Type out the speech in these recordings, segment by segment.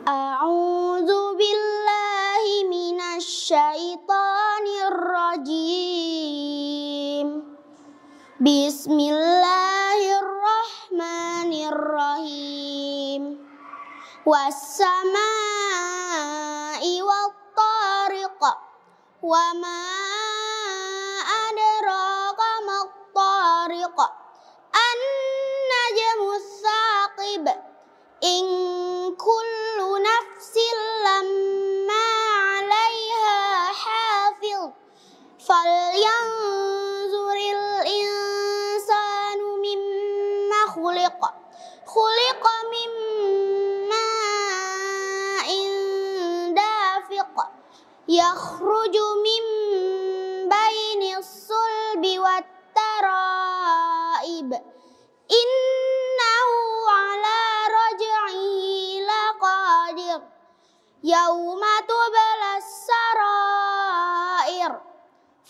A'udzu billahi minasyaitonir rajim. Bismillahirrahmanirrahim. Wassama'i wat-tariq. Wa ma فلينظر الإنسان مما خلق خلق من ماء دافق يخرج من بين الصلب والترائب إنه على رجعه لقادر يوم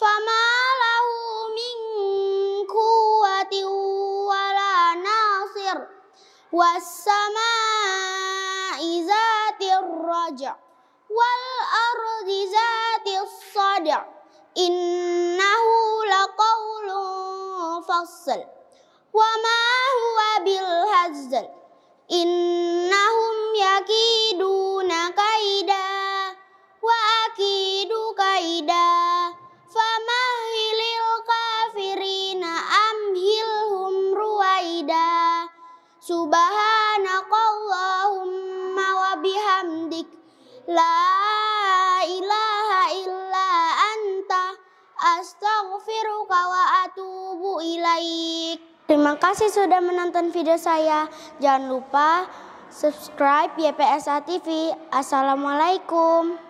fama lahu min nasir wassama izatir wal ardi innahu huwa bil hazzal innahum yakin subhanakallahumma wa bihamdik la ilaha illa anta astaghfiruka wa atubu ilaik. Terima kasih sudah menonton video saya. Jangan lupa subscribe YPSA TV. Assalamualaikum.